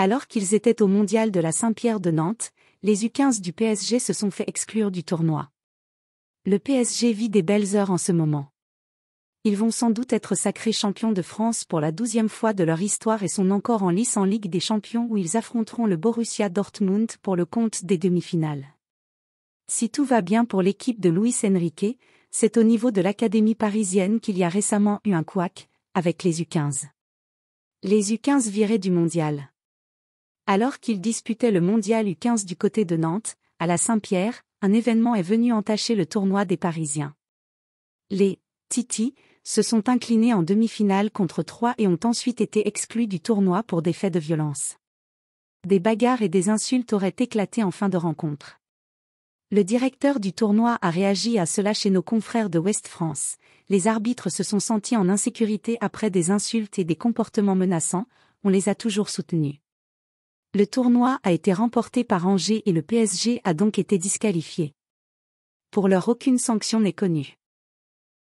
Alors qu'ils étaient au mondial de la Saint-Pierre de Nantes, les U15 du PSG se sont fait exclure du tournoi. Le PSG vit des belles heures en ce moment. Ils vont sans doute être sacrés champions de France pour la douzième fois de leur histoire et sont encore en lice en Ligue des Champions où ils affronteront le Borussia Dortmund pour le compte des demi-finales. Si tout va bien pour l'équipe de Luis Enrique, c'est au niveau de l'Académie parisienne qu'il y a récemment eu un couac, avec les U15. Les U15 viraient du mondial. Alors qu'ils disputaient le mondial U15 du côté de Nantes, à la Saint-Pierre, un événement est venu entacher le tournoi des Parisiens. Les Titi se sont inclinés en demi-finale contre trois et ont ensuite été exclus du tournoi pour des faits de violence. Des bagarres et des insultes auraient éclaté en fin de rencontre. Le directeur du tournoi a réagi à cela chez nos confrères de West France. Les arbitres se sont sentis en insécurité après des insultes et des comportements menaçants, on les a toujours soutenus. Le tournoi a été remporté par Angers et le PSG a donc été disqualifié. Pour l'heure aucune sanction n'est connue.